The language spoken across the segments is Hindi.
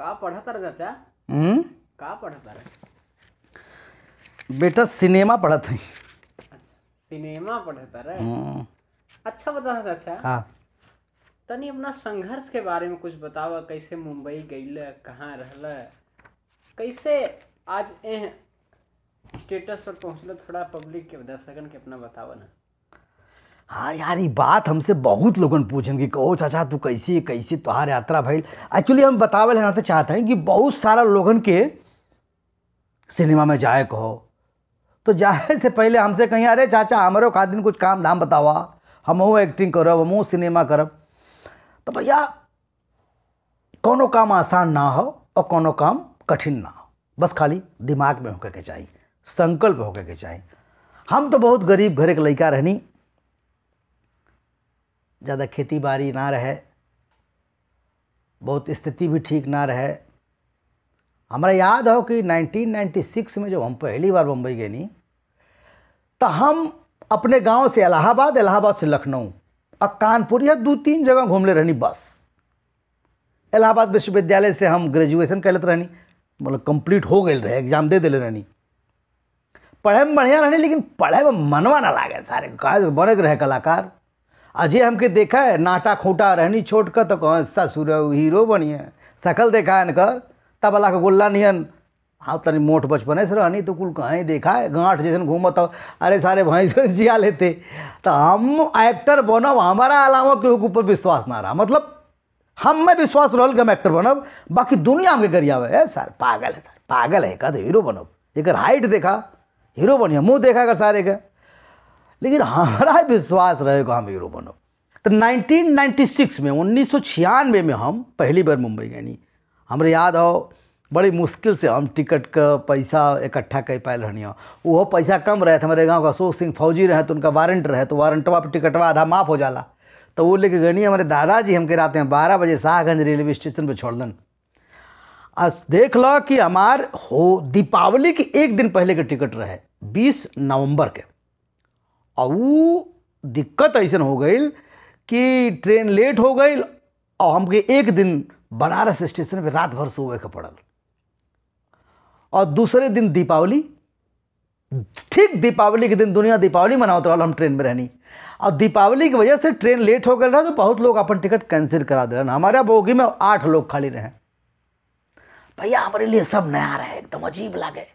का पढ़ता चाचा हम्म का पढ़ता रहे बेटा सिनेमा पढ़ा है अच्छा, सिनेमा पढ़ता रहे हम्म। अच्छा बता चाचा हाँ तनी अपना संघर्ष के बारे में कुछ बताओ कैसे मुंबई गईल कहाँ रह कैसे आज ए स्टेटस पर पहुँचल थोड़ा पब्लिक के दर्शकन के अपना बताओ ना हाँ यार ये बात हमसे बहुत लोगन पूछन कि कहो चाचा तू कैसे कैसे तोहार यात्रा भैल एक्चुअली हम बतावे लेना तो चाहते हैं कि बहुत सारा लोगन के सिनेमा में जाए कहो तो जाए से पहले हमसे कहीं अरे चाचा हमारे का दिन कुछ काम धाम बतावा हमहूँ एक्टिंग करब हम सिनेमा करब तो भैया कोनो काम आसान ना हो और कोनो काम कठिन ना हो बस खाली दिमाग में होकर के चाहिए संकल्प होकर के चाहिए हम तो बहुत गरीब घर के लड़का रहनी ज़्यादा खेती बाड़ी ना रहे बहुत स्थिति भी ठीक ना रहे हमारा याद हो कि 1996 में जब हम पहली बार मुंबई गए नहीं तो हम अपने गांव से इलाहाबाद इलाहाबाद से लखनऊ और कानपुर यह दो तीन जगह ले रहनी बस इलाहाबाद विश्वविद्यालय से हम ग्रेजुएशन कर लेते रहनी मतलब कंप्लीट हो गए रहे एग्जाम दे दिले रहनी पढ़े में बढ़िया रहनी लेकिन पढ़े में मनवा ना लागे सारे कहा बनक रहे कलाकार अजय हमके देखा है नाटा खोटा रहनी छोट कर तो कहें ससुर हीरो बनिए सकल देखा है तब तबला का गोल्ला नियन हाँ तनी मोट बचपने से रहनी तो कुल कहीं देखा है गांठ जैसे घूम तो अरे सारे भैंस जिया लेते तो हम एक्टर बनब हमारा अलावा के ऊपर विश्वास ना रहा मतलब हम में विश्वास रहा कि हम एक्टर बनब बाकी दुनिया में गरिया है सर पागल है सर पागल है कहते तो हीरो बनब एक हाइट देखा हीरो बनिया मुँह देखा कर सारे का लेकिन हमारा विश्वास रहेगा हम हीरो बनो तो 1996 में उन्नीस में हम पहली बार मुंबई गए हमारे याद हो बड़ी मुश्किल से हम टिकट का पैसा इकट्ठा कर पाए रहनी हूँ वो पैसा कम रहे थे हमारे गांव का अशोक सिंह फौजी रहे तो उनका वारंट रहे तो वारंटवा पर टिकटवा आधा माफ़ हो जाला तो वो लेके गनी हमारे दादाजी हमके रात में बारह बजे शाहगंज रेलवे स्टेशन पर छोड़ दन आज देख लो कि हमार हो दीपावली के एक दिन पहले के टिकट रहे बीस नवंबर के दिक्कत ऐसा हो गई कि ट्रेन लेट हो गई और हमके एक दिन बनारस स्टेशन पे रात भर सोवे के पड़ल और दूसरे दिन दीपावली ठीक दीपावली के दिन दुनिया दीपावली मनावत रहा हम ट्रेन में रहनी और दीपावली की वजह से ट्रेन लेट हो गया तो बहुत लोग अपन टिकट कैंसिल करा दे हमारे बोगी में आठ लोग खाली रहे भैया हमारे लिए सब नया रहे एकदम अजीब लगे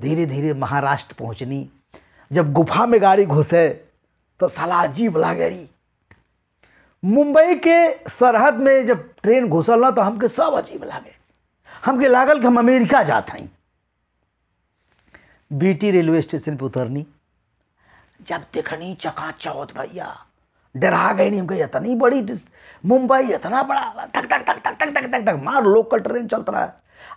धीरे धीरे महाराष्ट्र पहुंचनी जब गुफा में गाड़ी घुसे तो साला अजीब लागे रही मुंबई के सरहद में जब ट्रेन घुसल ना तो हमके सब अजीब लागे हमके लागल कि हम अमेरिका जाते हैं बीटी रेलवे स्टेशन पर उतरनी जब देखनी चका चौथ भैया डरा गई नहीं हमको इतनी बड़ी मुंबई इतना बड़ा टक टक टक टक टक टक टक तक मार लोकल ट्रेन चलता रहा है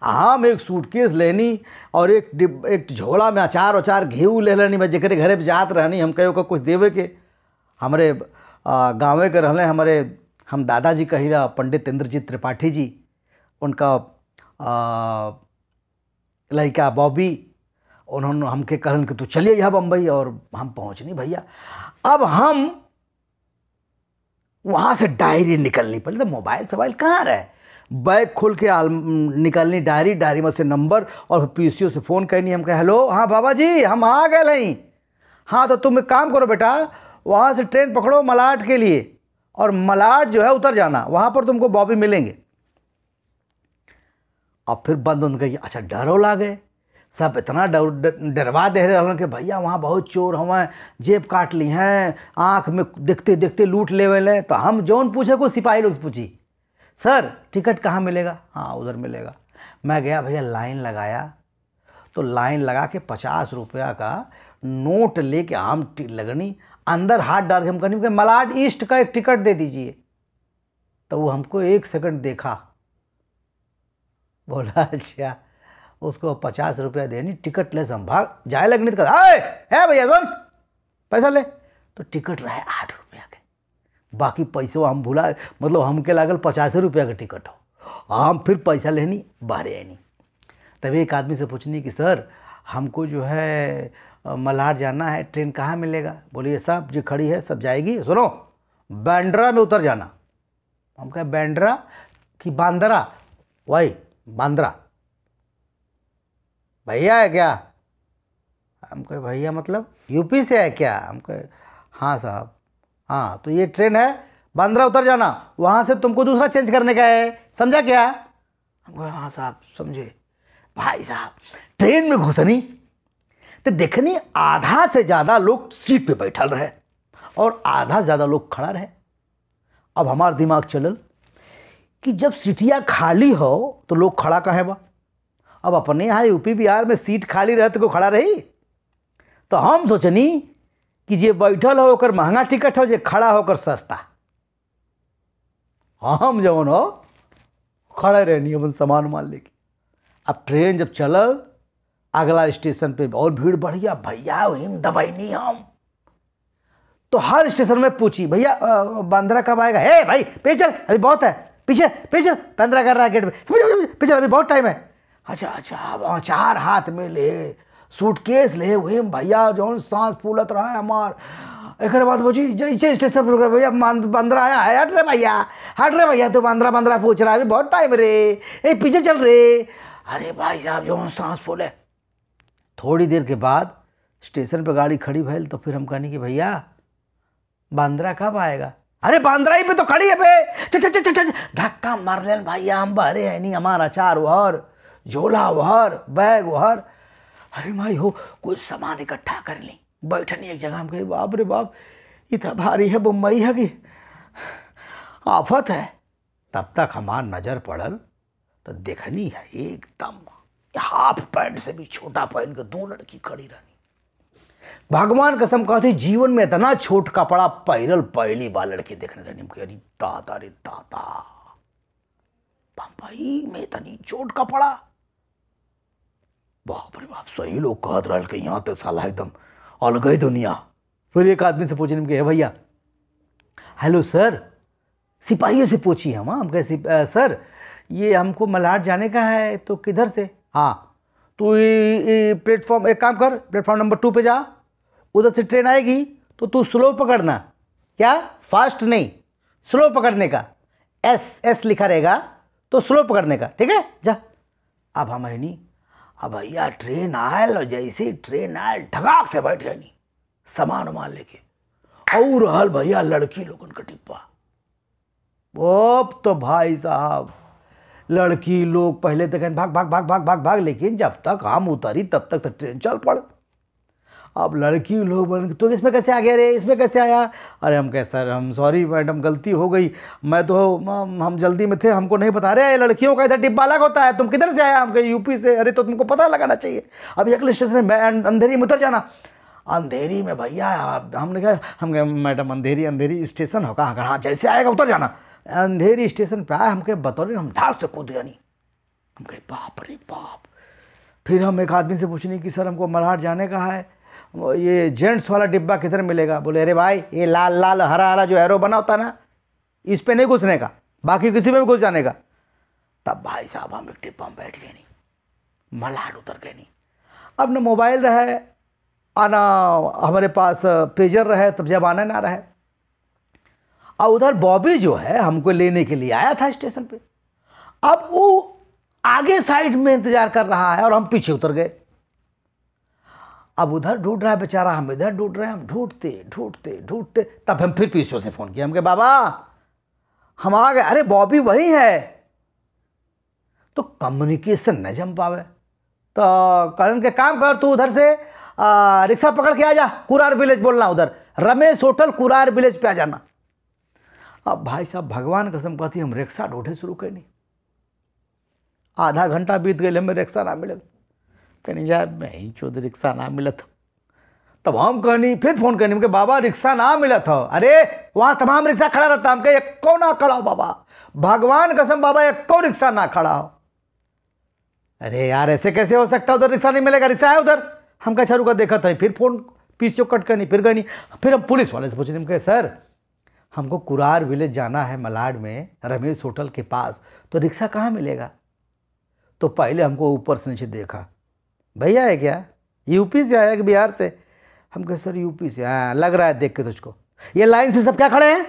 आम एक सूटकेस लेनी और एक डिब एक झोला में अचार उचार घेऊ ले लेनी मैं जरे घरे जात रहनी हम कहो कुछ देवे के हमारे गाँव के रहने हमारे हम दादाजी कहिला पंडित इंद्रजीत त्रिपाठी जी उनका लड़का बॉबी उन्होंने हमके कहन कि तू चलिए यहाँ बम्बई और हम पहुँचनी भैया अब हम वहाँ से डायरी निकलनी पड़ी तो मोबाइल सोबाइल कहाँ रहे बैग खोल के आल निकालनी डायरी डायरी में से नंबर और पी से फ़ोन करनी हम कहे हेलो हाँ बाबा जी हम आ गए नहीं हाँ तो तुम एक काम करो बेटा वहाँ से ट्रेन पकड़ो मलाट के लिए और मलाट जो है उतर जाना वहाँ पर तुमको बॉबी मिलेंगे और फिर बंद बंद करिए अच्छा डरो ला गए सब इतना डर डरवा दे रहे हैं कि भैया वहाँ बहुत चोर हमें जेब काट ली हैं आँख में देखते देखते लूट ले तो हम जौन पूछे को सिपाही लोग पूछी सर टिकट कहाँ मिलेगा हाँ उधर मिलेगा मैं गया भैया लाइन लगाया तो लाइन लगा के पचास रुपया का नोट लेके आम लगनी अंदर हाथ डाल के हम कहने के मलाड ईस्ट का एक टिकट दे दीजिए तो वो हमको एक सेकंड देखा बोला अच्छा उसको पचास रुपया देनी टिकट ले संभाग जाए लगने का है भैया सब पैसा ले तो टिकट रहा है आठ बाकी पैसा हम भुला मतलब हमके लागल पचास रुपया का टिकट हो हम फिर पैसा लेनी बाहर आनी तब एक आदमी से पूछनी कि सर हमको जो है मल्हार जाना है ट्रेन कहाँ मिलेगा बोलिए साहब जो खड़ी है सब जाएगी सुनो बैंड्रा में उतर जाना हम कहे बैंड्रा कि बांद्रा वही बांद्रा भैया है क्या हम कहे भैया मतलब यूपी से है क्या हम कहे हाँ साहब हाँ तो ये ट्रेन है बांद्रा उतर जाना वहाँ से तुमको दूसरा चेंज करने का है समझा क्या हमको हाँ साहब समझे भाई साहब ट्रेन में घुसनी तो देखनी आधा से ज़्यादा लोग सीट पे बैठल रहे और आधा ज़्यादा लोग खड़ा रहे अब हमारा दिमाग चलल कि जब सीटियाँ खाली हो तो लोग खड़ा कहें बा अब अपने यहाँ यूपी बिहार में सीट खाली रहे तो को खड़ा रही तो हम सोचनी कि जे बैठल हो ओकर महंगा टिकट हो जे खड़ा होकर सस्ता हम जवन हो खड़े रहनी अपन सामान मान लेके अब ट्रेन जब चलल अगला स्टेशन पे और भीड़ बढ़ गया भैया वहीं दबैनी हम तो हर स्टेशन में पूछी भैया बांद्रा कब आएगा हे भाई पे चल अभी बहुत है पीछे पेचल बांद्रा कर रहा है गेट में पीछे अभी बहुत टाइम है अच्छा अच्छा चार हाथ में ले सूटकेस ले हुए भैया जौन सांस फूलत रहा है हमार एक बात बोझी जैसे स्टेशन पर भैया बंदरा आया है हट रे भैया हट रे भैया तो बंदरा बंदरा पूछ रहा है अभी बहुत टाइम रे ए पीछे चल रे अरे भाई साहब जो सांस फूले थोड़ी देर के बाद स्टेशन पर गाड़ी खड़ी भैल तो फिर हम कहने कि भैया बांद्रा कब आएगा अरे बांद्रा ही पे तो खड़ी है बे धक्का मार लेन भैया हम बहरे हैं नहीं हमारा चार वहर झोला वहर बैग वहर अरे भाई हो कोई सामान इकट्ठा कर ली बैठनी एक जगह हम कहे बाप रे बाप इतना तो भारी है बम्बई है कि आफत है तब तक हमार नज़र पड़ल तो देखनी है एकदम हाफ पैंट से भी छोटा पहन के दो लड़की खड़ी रहनी भगवान कसम कहती जीवन में इतना छोट कपड़ा पैरल पहली बार लड़की देखने रहनी हम अरे दादा रे दादा बम्बई में इतनी छोट कपड़ा बाप रे बाप सही लोग कहत रहल के यहाँ तो साला एकदम अलग ही दुनिया फिर एक आदमी से पूछने में भैया हेलो सर सिपाही से पूछी हम हाँ, हम कहे सर ये हमको मलाड जाने का है तो किधर से हाँ तो ये प्लेटफॉर्म एक काम कर प्लेटफॉर्म नंबर टू पे जा उधर से ट्रेन आएगी तो तू स्लो पकड़ना क्या फास्ट नहीं स्लो पकड़ने का एस एस लिखा रहेगा तो स्लो पकड़ने का ठीक है जा अब हमारी नहीं अब भैया ट्रेन आयल और जैसे ट्रेन आए ठगाक से बैठ नहीं सामान उमान लेके और रहल भैया लड़की लोगन का डिब्बा बोप तो भाई साहब लड़की लोग पहले तक तो भाग भाग भाग भाग भाग भाग लेकिन जब तक हम उतरी तब तक तो ट्रेन चल पड़ आप लड़की लोग बन तो इसमें कैसे आ गया रे इसमें कैसे आया अरे हम कह सर हम सॉरी मैडम गलती हो गई मैं तो हम जल्दी में थे हमको नहीं बता रहे लड़कियों का इधर डिब्बा अलग होता है तुम किधर से आया हम कहीं यूपी से अरे तो तुमको पता लगाना चाहिए अभी अगले स्टेशन में अं-, अंधेरी में उतर जाना अंधेरी में भैया हमने कहा हम कहे मैडम अंधेरी अंधेरी स्टेशन होगा हाँ हाँ जैसे आएगा उतर जाना अंधेरी स्टेशन पर आया हम कहे बतौर हम ढाक से कूद गया नहीं हम कहे बाप रे बाप फिर हम एक आदमी से पूछने कि सर हमको मल्हार जाने का है ये जेंट्स वाला डिब्बा किधर मिलेगा बोले अरे भाई ये लाल लाल हरा हरा जो एरो बना होता ना इस पर नहीं घुसने का बाकी किसी में भी घुस जाने का तब भाई साहब हम एक डिब्बा में बैठ गए नहीं मलाड उतर गए नहीं अब ना मोबाइल रहे आना हमारे पास पेजर रहे तब जब आना ना रहे और उधर बॉबी जो है हमको लेने के लिए आया था स्टेशन पे अब वो आगे साइड में इंतज़ार कर रहा है और हम पीछे उतर गए अब उधर ढूंढ रहा है बेचारा हम इधर ढूंढ रहे हैं हम ढूंढते ढूंढते ढूंढते तब हम फिर पीसीओ से फ़ोन किया हम कहे बाबा हम आ गए अरे बॉबी वही है तो कम्युनिकेशन न जम पावे तो करण के काम कर तू उधर से रिक्शा पकड़ के आ जा कुरार विलेज बोलना उधर रमेश होटल कुरार विलेज पे आ जाना अब भाई साहब भगवान कसम कहती हम रिक्शा ढूंढे शुरू करनी आधा घंटा बीत गए हमें रिक्शा ना मिले कहनी जा मैं चौध रिक्शा ना मिलत तब हम कहनी फिर फोन करनी हमके बाबा रिक्शा ना मिलत हो अरे वहाँ तमाम रिक्शा खड़ा रहता हमके एक्को ना खड़ा हो बाबा भगवान कसम बाबा एक्को रिक्शा ना खड़ा हो अरे यार ऐसे कैसे हो सकता उधर रिक्शा नहीं मिलेगा रिक्शा है उधर हम कह का देखा था फिर फोन पीछे चो कट करनी फिर कहनी फिर हम पुलिस वाले से पूछे हम कहे सर हमको कुरार विलेज जाना है मलाड में रमेश होटल के पास तो रिक्शा कहाँ मिलेगा तो पहले हमको ऊपर से नीचे देखा भैया है क्या यूपी से आया कि बिहार से हम कहे सर यूपी से आया हाँ, लग रहा है देख के तुझको ये लाइन से सब क्या खड़े हैं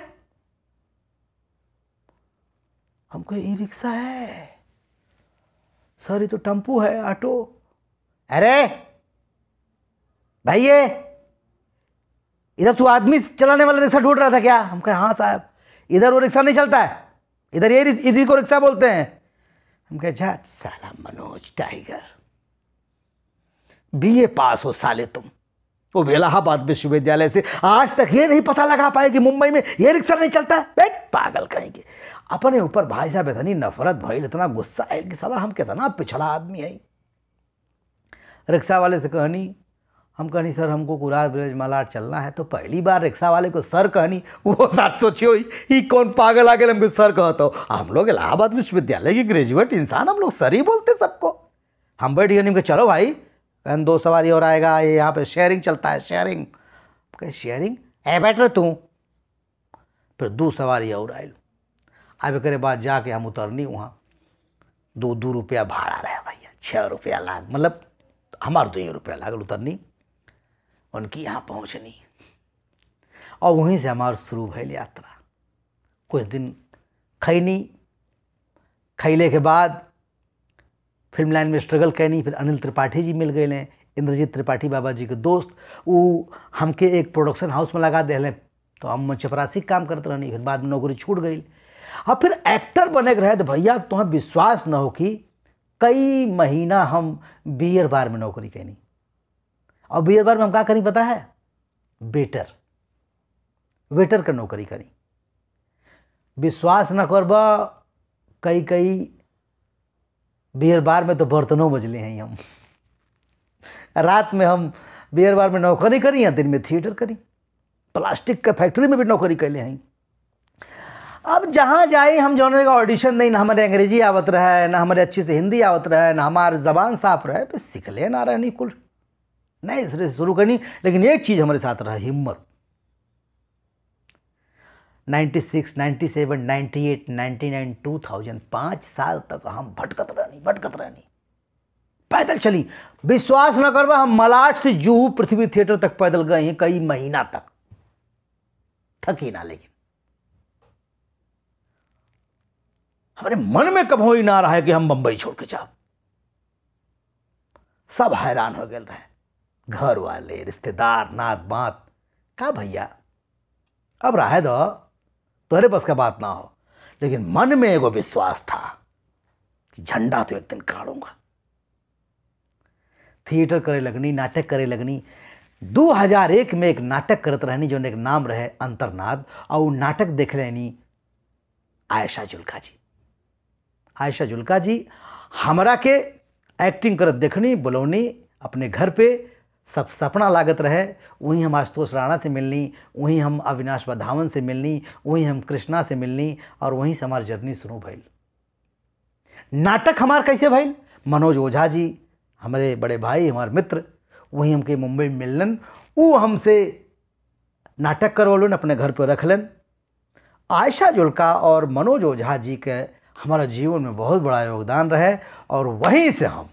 हमको ई रिक्शा है सर ये तो टम्पू है ऑटो अरे भाई ये इधर तू आदमी चलाने वाला रिक्शा ढूंढ रहा था क्या हम कहे हाँ साहब इधर वो रिक्शा नहीं चलता है इधर ये इधर को रिक्शा बोलते हैं हम कहे झट साला मनोज टाइगर बीए पास हो साले तुम वो इलाहाबाद विश्वविद्यालय से आज तक ये नहीं पता लगा पाए कि मुंबई में ये रिक्शा नहीं चलता है बैठ पागल कहेंगे अपने ऊपर भाई साहब इतनी नफरत भाई इतना गुस्सा है कि सला हम कितना पिछड़ा आदमी है रिक्शा वाले से कहनी हम कहनी सर हमको कुरार ब्रिज मलाट चलना है तो पहली बार रिक्शा वाले को सर कहनी वो साथ सोची हुई कौन पागल आ गए हमको सर कहता हो हम लोग इलाहाबाद विश्वविद्यालय के ग्रेजुएट इंसान हम लोग सर ही बोलते सबको हम बैठ गए चलो भाई कहन दो सवारी और आएगा ये यहाँ पे शेयरिंग चलता है शेयरिंग कहे शेयरिंग है बैठ तू फिर दो सवारी और आए अब एक बाद जाके हम उतरनी वहाँ दो दो रुपया भाड़ा रहे भैया छः रुपया लाग मतलब हमारे दो ही रुपया लागल उतरनी उनकी यहाँ पहुँचनी और वहीं से हमार शुरू भैल यात्रा कुछ दिन खैनी खैले के बाद फिल्म लाइन में स्ट्रगल कैनी फिर अनिल त्रिपाठी जी मिल गए इंद्रजीत त्रिपाठी बाबा जी के दोस्त वो हमके एक प्रोडक्शन हाउस में लगा दिले तो हम चपरासी काम करते रहनी फिर बाद में नौकरी छूट गई और फिर एक्टर बने के रहे तो भैया तुम्हें विश्वास न हो कि कई महीना हम बियर बार में नौकरी कैनी और बियर बार में हम क्या करी पता है वेटर वेटर का नौकरी करी विश्वास न करब कई कई बियर बार में तो बर्तनों बजले हैं हम रात में हम बियर बार में नौकरी करी या दिन में थिएटर करी प्लास्टिक के फैक्ट्री में भी नौकरी कैले हैं अब जहाँ जाए हम जो का ऑडिशन नहीं ना हमारे अंग्रेजी आवत रहा है ना हमारे अच्छे से हिंदी आवत रहा है ना हमारे जबान साफ रहे है तो सीख ले ना रहे नहीं कुल नहीं इसलिए शुरू करनी लेकिन एक चीज़ हमारे साथ रहा हिम्मत 96, 97, 98, 99, 2000 पाँच साल तक हम भटकत रहनी भटकत रहनी पैदल चली विश्वास न करवा हम मलाट से जूहू पृथ्वी थिएटर तक पैदल गए हैं कई महीना तक थकी ना लेकिन हमारे मन में कभो ही ना रहा है कि हम बंबई छोड़ के जाओ सब हैरान हो गए रहे घर वाले रिश्तेदार नात बात का भैया अब रहा है दो तो तुहरे बस का बात ना हो लेकिन मन में एगो विश्वास था कि झंडा तो एक दिन काड़ूंगा थिएटर करे लगनी नाटक करे लगनी 2001 में एक नाटक करत रहनी जो एक नाम रहे अंतरनाद और वो नाटक देख लेनी आयशा जुल्का जी आयशा जुल्का जी हमरा के एक्टिंग करत देखनी बुलौनी अपने घर पे सब सपना लागत रहे वहीं हम आशुतोष राणा से मिलनी वहीं हम अविनाश बधावन से मिलनी वहीं हम कृष्णा से मिलनी और वहीं से हमार जर्नी शुरू भइल नाटक हमार कैसे भइल मनोज ओझा जी हमारे बड़े भाई हमारे मित्र वहीं हमके मुंबई में मिलन वो हमसे नाटक करवलन अपने घर पर रखलन आयशा जुल्का और मनोज ओझा जी के हमारा जीवन में बहुत बड़ा योगदान रहे और वहीं से हम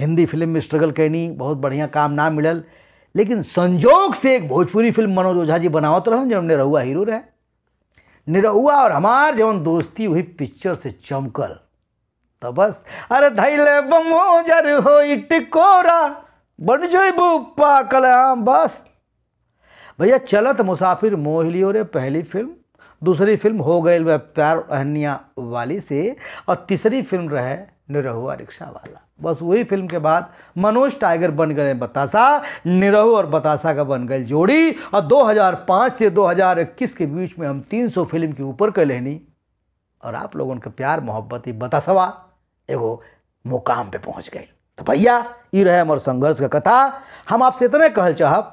हिंदी फिल्म में स्ट्रगल कैनी बहुत बढ़िया काम ना मिलल लेकिन संजोग से एक भोजपुरी फिल्म मनोज ओझा जी बनावत रहन जब निरहुआ हीरो रहे निरहुआ और हमार जवन दोस्ती वही पिक्चर से चमकल तो बस अरे धैले बमोजर हो टिकोरा बन जेबू पाकल बस भैया चलत मुसाफिर मोहलियो रे पहली फिल्म दूसरी फिल्म हो गई वह प्यार अहनिया वाली से और तीसरी फिल्म रहे निरहुआ रिक्शा वाला बस वही फिल्म के बाद मनोज टाइगर बन गए बतासा निरहु और बतासा का बन गए जोड़ी और 2005 से 2021 के बीच में हम 300 फिल्म के ऊपर कर लेनी और आप लोगों का प्यार मोहब्बत ही बतासवा एगो मुकाम पे पहुंच गई तो भैया ये रहे हमारे संघर्ष का कथा हम आपसे इतने कहल चाहब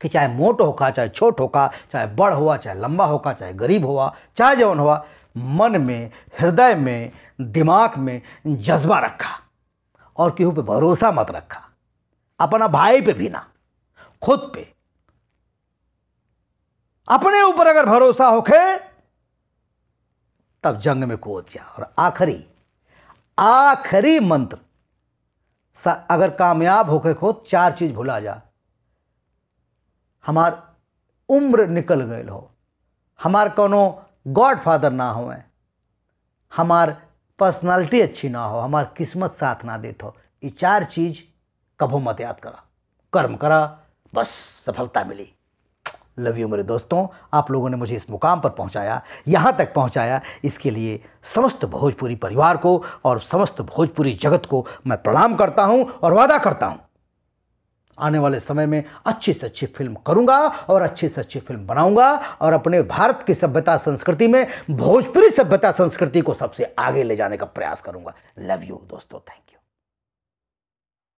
कि चाहे मोट होका चाहे छोट होका चाहे बड़ हुआ चाहे लंबा होका चाहे गरीब हुआ चाहे जवन हुआ मन में हृदय में दिमाग में जज्बा रखा और केहू पे भरोसा मत रखा अपना भाई पे भी ना खुद पे अपने ऊपर अगर भरोसा होखे तब जंग में कूद जा और आखिरी आखिरी मंत्र अगर कामयाब होके खो चार चीज भुला जा हमार उम्र निकल गए हो हमार कोनो गॉड फादर ना हो हमार पर्सनालिटी अच्छी ना हो हमार किस्मत साथ ना दे तो ये चार चीज कभो मत याद करा कर्म करा बस सफलता मिली लव यू मेरे दोस्तों आप लोगों ने मुझे इस मुकाम पर पहुंचाया यहाँ तक पहुंचाया इसके लिए समस्त भोजपुरी परिवार को और समस्त भोजपुरी जगत को मैं प्रणाम करता हूँ और वादा करता हूँ आने वाले समय में अच्छी से अच्छी फिल्म करूंगा और अच्छी से अच्छी फिल्म बनाऊंगा और अपने भारत की सभ्यता संस्कृति में भोजपुरी सभ्यता संस्कृति को सबसे आगे ले जाने का प्रयास करूंगा लव यू दोस्तों थैंक यू